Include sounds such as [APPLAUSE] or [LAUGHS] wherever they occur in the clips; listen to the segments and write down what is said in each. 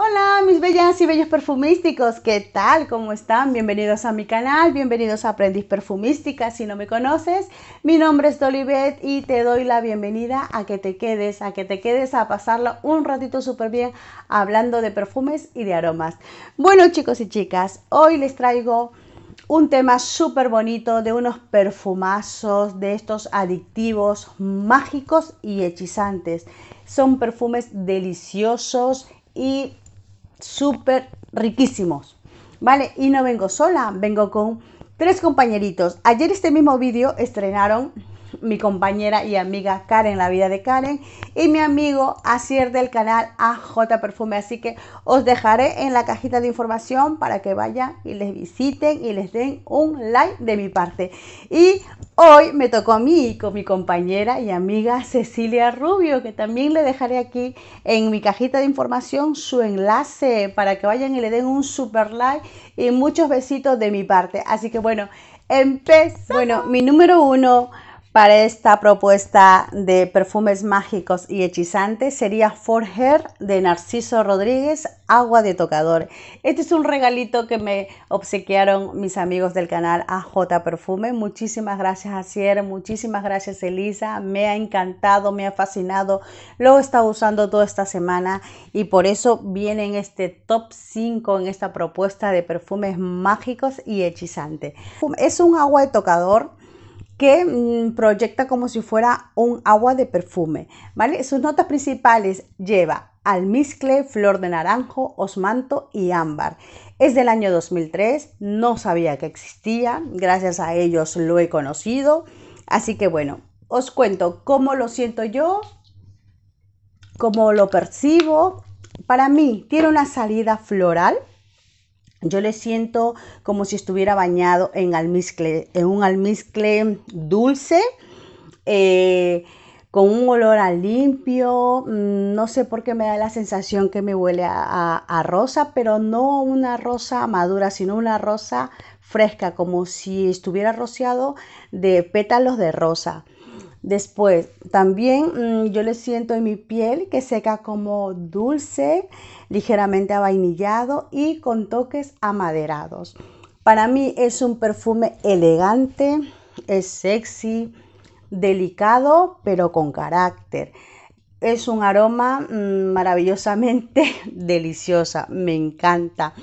Hola mis bellas y bellos perfumísticos, ¿qué tal? ¿Cómo están? Bienvenidos a mi canal, bienvenidos a Aprendiz Perfumística, si no me conoces, mi nombre es Dolibet y te doy la bienvenida a que te quedes, a que te quedes a pasarla un ratito súper bien hablando de perfumes y de aromas. Bueno chicos y chicas, hoy les traigo un tema súper bonito de unos perfumazos, de estos adictivos, mágicos y hechizantes. Son perfumes deliciosos y súper riquísimos. ¿Vale? Y no vengo sola, vengo con tres compañeritos. Ayer este mismo vídeo estrenaron mi compañera y amiga Karen, la vida de Karen, y mi amigo Asier del canal AJ Perfume. Así que os dejaré en la cajita de información para que vayan y les visiten y les den un like de mi parte. Y hoy me tocó a mí con mi compañera y amiga Cecilia Rubio, que también le dejaré aquí en mi cajita de información su enlace para que vayan y le den un super like y muchos besitos de mi parte. Así que bueno, empezamos. Bueno, mi número uno para esta propuesta de perfumes mágicos y hechizantes sería Forger de Narciso Rodríguez, Agua de Tocador. Este es un regalito que me obsequiaron mis amigos del canal AJ Perfume. Muchísimas gracias a muchísimas gracias Elisa. Me ha encantado, me ha fascinado. Lo he estado usando toda esta semana y por eso viene en este top 5 en esta propuesta de perfumes mágicos y hechizantes. Es un agua de tocador que mm, proyecta como si fuera un agua de perfume, ¿vale? Sus notas principales lleva almizcle, flor de naranjo, osmanto y ámbar. Es del año 2003, no sabía que existía, gracias a ellos lo he conocido, así que bueno, os cuento cómo lo siento yo, cómo lo percibo. Para mí tiene una salida floral, yo le siento como si estuviera bañado en almizcle, en un almizcle dulce, eh, con un olor a limpio. Mm, no sé por qué me da la sensación que me huele a rosa, pero no una rosa madura, sino una rosa fresca, como si estuviera rociado de pétalos de rosa. Después, también mm, yo le siento en mi piel que seca como dulce, ligeramente avainillado y con toques amaderados. Para mí es un perfume elegante, es sexy, delicado, pero con carácter. Es un aroma mm, maravillosamente [LAUGHS] deliciosa, me encanta.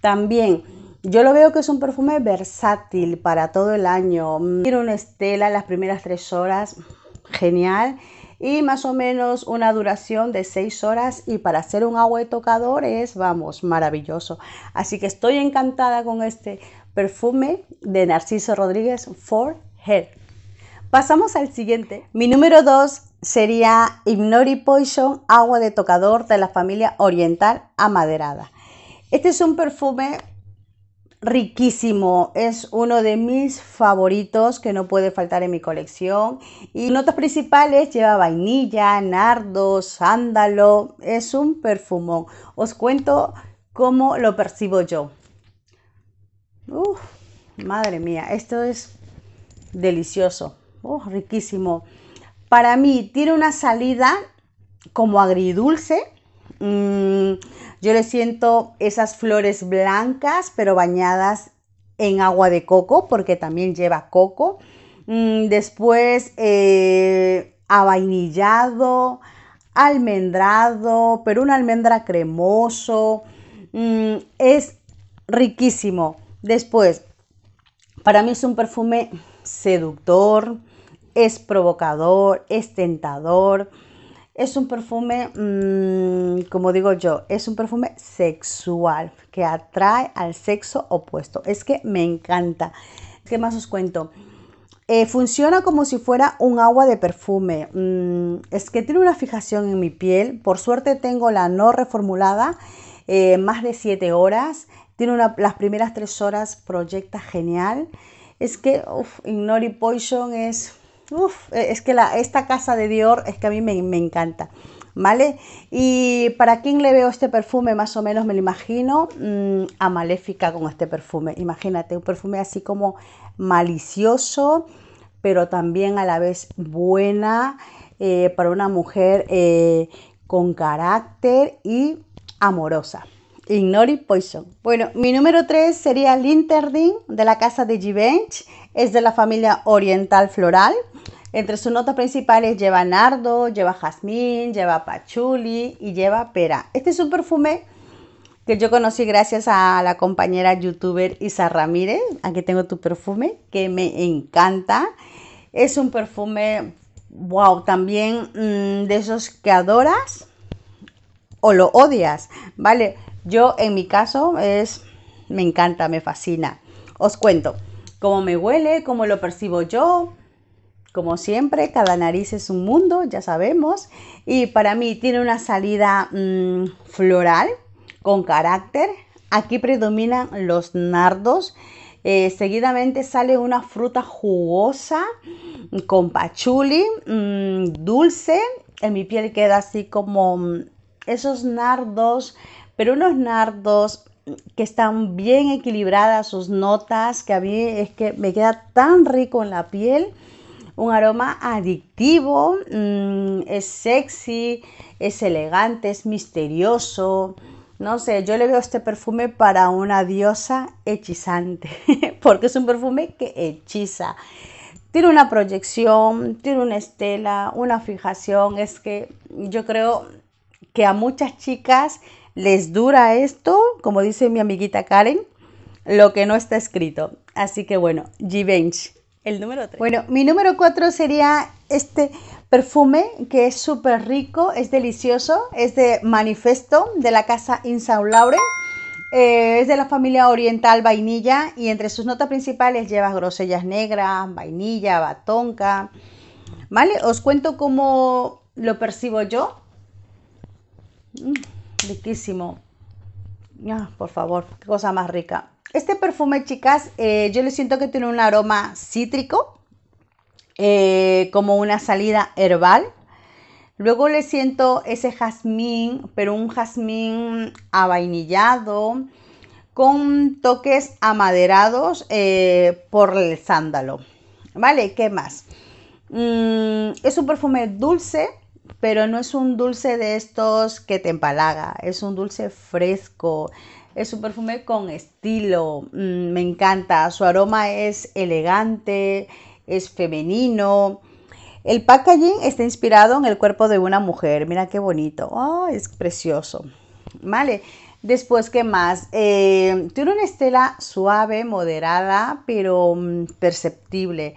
También yo lo veo que es un perfume versátil para todo el año. Tiene una estela las primeras tres horas, genial. Y más o menos una duración de seis horas y para hacer un agua de tocador es, vamos, maravilloso. Así que estoy encantada con este perfume de Narciso Rodríguez For Hair. Pasamos al siguiente. Mi número 2 sería Ignori Poison Agua de Tocador de la familia Oriental Amaderada. Este es un perfume riquísimo, es uno de mis favoritos que no puede faltar en mi colección. Y notas principales lleva vainilla, nardo, sándalo, es un perfumón. Os cuento cómo lo percibo yo. madre mía, esto es delicioso, riquísimo. Para mí tiene una salida como agridulce, Mm, yo le siento esas flores blancas, pero bañadas en agua de coco, porque también lleva coco. Mm, después, eh, avainillado, almendrado, pero una almendra cremoso. Mm, es riquísimo. Después, para mí es un perfume seductor, es provocador, es tentador. Es un perfume, mm, como digo yo, es un perfume sexual que atrae al sexo opuesto. Es que me encanta. ¿Qué más os cuento? Eh, funciona como si fuera un agua de perfume. Mm, es que tiene una fijación en mi piel. Por suerte tengo la no reformulada, eh, más de 7 horas. Tiene las primeras 3 horas proyecta genial. Es que uff, Ignori Poison es Uf, e, es que esta casa de Dior es que a mí me, encanta. ¿vale? Y para quien le veo este perfume, más o menos me lo imagino mm, a Maléfica con este perfume. Imagínate, un perfume así como malicioso, pero también a la vez buena eh, para una mujer eh, con carácter y amorosa. Ignori Poison. Bueno, mi número 3 sería Linterdin de la casa de Givenchy. Es de la familia oriental floral. Entre sus notas principales lleva nardo, lleva jazmín, lleva pachuli y lleva pera. Este es un perfume que yo conocí gracias a la compañera youtuber Isa Ramírez. Aquí tengo tu perfume, que me encanta. Es un perfume, wow, también mm, de esos que adoras o lo odias, ¿vale? Yo en mi caso es, me encanta, me fascina. Os cuento cómo me huele, cómo lo percibo yo. Como siempre, cada nariz es un mundo, ya sabemos. Y para mí tiene una salida mm, floral, con carácter. Aquí predominan los nardos. Eh, seguidamente sale una fruta jugosa con pachuli, mm, dulce. En mi piel queda así como mm, esos nardos pero unos nardos que están bien equilibradas sus notas, que a mí es que me queda tan rico en la piel. Un aroma adictivo, mm, es sexy, es elegante, es misterioso. No sé, yo le veo este perfume para una diosa hechizante, [LAUGHS] porque es un perfume que hechiza. Tiene una proyección, tiene una estela, una fijación. Es que yo creo que a muchas chicas les dura esto, como dice mi amiguita Karen, lo que no está escrito. Así que bueno, Givenchy, el número 3. Bueno, mi número 4 sería este perfume que es súper rico, es delicioso, es de Manifesto de la casa Insalubre. Eh, es de la familia oriental vainilla y entre sus notas principales lleva grosellas negras, vainilla, batonca. ¿Vale? Os cuento cómo lo percibo yo. Mm riquísimo. Ah, por favor, qué cosa más rica. Este perfume, chicas, eh, yo le siento que tiene un aroma cítrico, eh, como una salida herbal. Luego le siento ese jazmín, pero un jazmín avainillado, con toques amaderados eh, por el sándalo. ¿Vale? ¿Qué más? Mm, es un perfume dulce, pero no es un dulce de estos que te empalaga, es un dulce fresco, es un perfume con estilo, mm, me encanta, su aroma es elegante, es femenino. El packaging está inspirado en el cuerpo de una mujer, mira qué bonito, es precioso. Vale, después, ¿qué más? Eh, tiene una estela suave, moderada, pero mm, perceptible.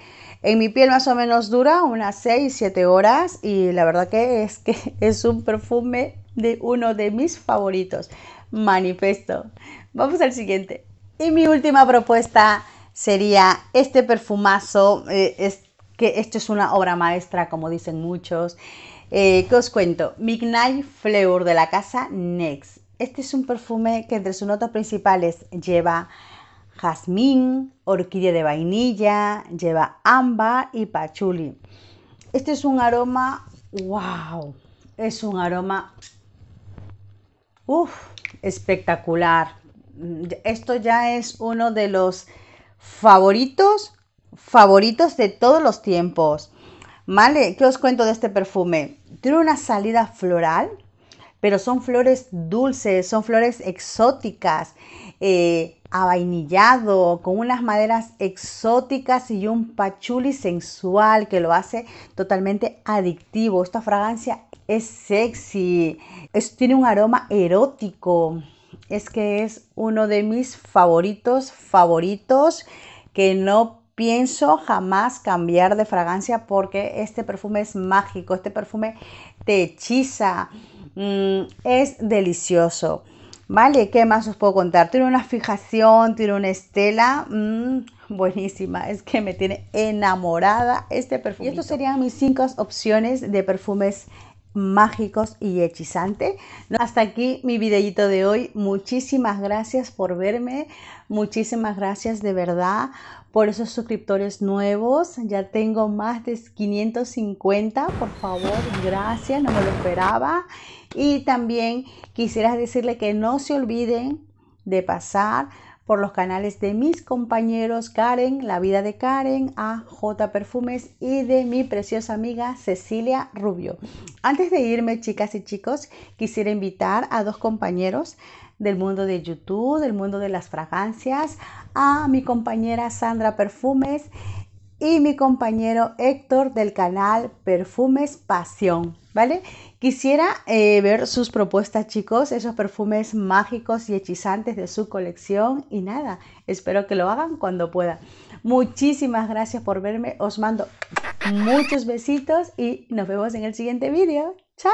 En mi piel más o menos dura unas 6, 7 horas y la verdad que es que [LAUGHS] es un perfume de uno de mis favoritos, Manifesto. Vamos al siguiente. Y mi última propuesta sería este perfumazo, eh, es, que esto es una obra maestra como dicen muchos. Que eh, ¿Qué os cuento? Midnight Fleur de la casa Next. Este es un perfume que entre sus notas principales lleva jazmín, orquídea de vainilla, lleva ámbar y pachuli. Este es un aroma, wow, es un aroma, uff, espectacular. Esto ya es uno de los favoritos, favoritos de todos los tiempos. ¿Vale? ¿Qué os cuento de este perfume? Tiene una salida floral, pero son flores dulces, son flores exóticas. Eh, avainillado, con unas maderas exóticas y un pachuli sensual que lo hace totalmente adictivo. Esta fragancia es sexy, tiene un aroma erótico. Es que es uno de mis favoritos, favoritos, que no pienso jamás cambiar de fragancia porque este perfume es mágico, este perfume te hechiza, mm, es delicioso. Vale, ¿qué más os puedo contar? Tiene una fijación, tiene una estela. Mm, buenísima, es que me tiene enamorada este perfume. Y estas serían mis cinco opciones de perfumes mágicos y hechizante. Hasta aquí mi videito de hoy. Muchísimas gracias por verme. Muchísimas gracias de verdad por esos suscriptores nuevos. Ya tengo más de 550. Por favor, gracias. No me lo esperaba. Y también quisiera decirle que no se olviden de pasar por los canales de mis compañeros Karen, La Vida de Karen, A J Perfumes y de mi preciosa amiga Cecilia Rubio. Antes de irme, chicas y chicos, quisiera invitar a dos compañeros del mundo de YouTube, del mundo de las fragancias, a mi compañera Sandra Perfumes y mi compañero Héctor del canal Perfumes Pasión, ¿vale? Quisiera eh, ver sus propuestas, chicos, esos perfumes mágicos y hechizantes de su colección y nada, espero que lo hagan cuando pueda. Muchísimas gracias por verme, os mando muchos besitos y nos vemos en el siguiente vídeo. ¡Chao!